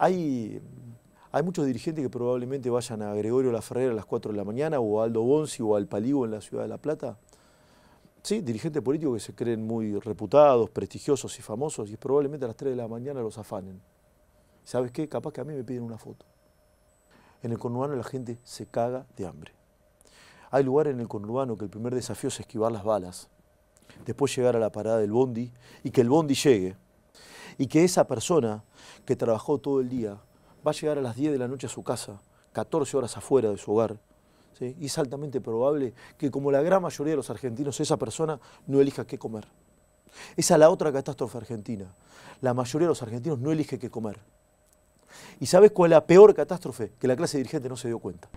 Hay, muchos dirigentes que probablemente vayan a Gregorio Laferrera a las 4 de la mañana o a Aldo Bonzi o al Paligo en la ciudad de La Plata. Sí, dirigentes políticos que se creen muy reputados, prestigiosos y famosos y probablemente a las 3 de la mañana los afanen. ¿Sabes qué? Capaz que a mí me piden una foto. En el conurbano la gente se caga de hambre. Hay lugares en el conurbano que el primer desafío es esquivar las balas, después llegar a la parada del bondi y que el bondi llegue y que esa persona que trabajó todo el día va a llegar a las 10 de la noche a su casa, 14 horas afuera de su hogar, y es altamente probable que como la gran mayoría de los argentinos, esa persona no elija qué comer. Esa es la otra catástrofe argentina. La mayoría de los argentinos no elige qué comer. ¿Y sabes cuál es la peor catástrofe? Que la clase dirigente no se dio cuenta.